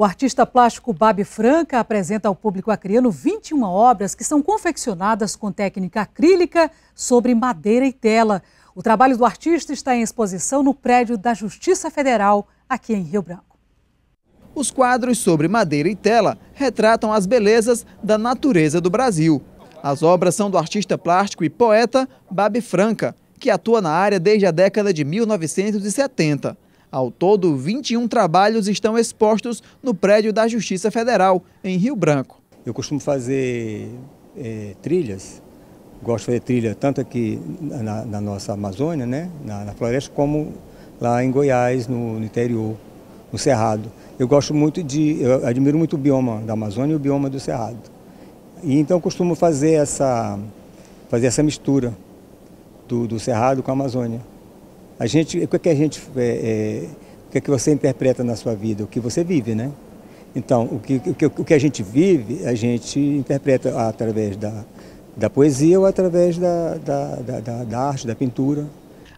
O artista plástico Babi Franca apresenta ao público acreano 21 obras que são confeccionadas com técnica acrílica sobre madeira e tela. O trabalho do artista está em exposição no prédio da Justiça Federal, aqui em Rio Branco. Os quadros sobre madeira e tela retratam as belezas da natureza do Brasil. As obras são do artista plástico e poeta Babi Franca, que atua na área desde a década de 1970. Ao todo, 21 trabalhos estão expostos no prédio da Justiça Federal, em Rio Branco. Eu costumo fazer é, trilhas, gosto de fazer trilha tanto aqui na, na nossa Amazônia, né, na, na, floresta, como lá em Goiás, no, no interior, no Cerrado. Eu gosto muito de, eu admiro muito o bioma da Amazônia e o bioma do Cerrado. E então costumo fazer essa, fazer essa mistura do, do Cerrado com a Amazônia. A gente, o que, é que a gente, é, é, o que, é que você interpreta na sua vida? O que você vive, né? Então, o que, o que, o que a gente vive, a gente interpreta através da, da poesia ou através da, da, da, da arte, da pintura.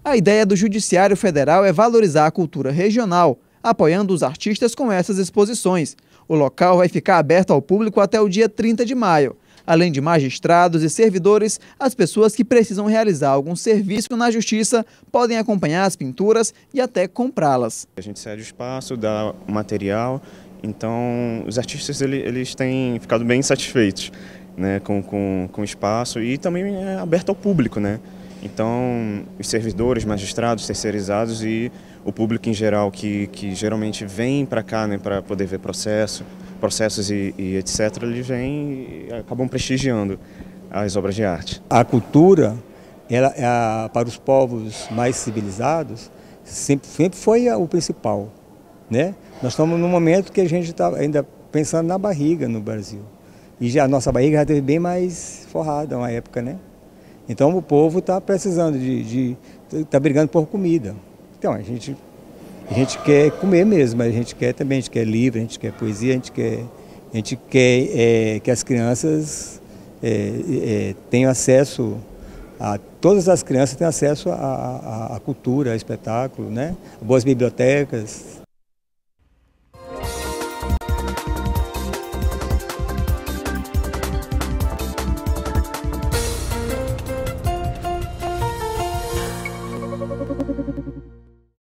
A ideia do Judiciário Federal é valorizar a cultura regional, apoiando os artistas com essas exposições. O local vai ficar aberto ao público até o dia 30 de maio além de magistrados e servidores, as pessoas que precisam realizar algum serviço na justiça podem acompanhar as pinturas e até comprá-las. A gente cede o espaço, dá material, então os artistas eles têm ficado bem satisfeitos né, com, com, com o espaço e também é aberto ao público. Né? Então, os servidores, magistrados, terceirizados e o público em geral, que, que geralmente vem para cá né, para poder ver processo, processos e, e etc., eles vêm acabam prestigiando as obras de arte. A cultura, ela, é, para os povos mais civilizados, sempre, sempre foi o principal. Né? Nós estamos num momento que a gente está ainda pensando na barriga no Brasil. E já a nossa barriga já teve bem mais forrada uma época, né? Então o povo está precisando de. está brigando por comida. Então a gente a gente quer comer mesmo, mas a gente quer também, a gente quer livro, a gente quer poesia, a gente quer, a gente quer é, que as crianças é, é tenham acesso a, todas as crianças têm acesso à, à cultura, ao espetáculo, né? boas bibliotecas,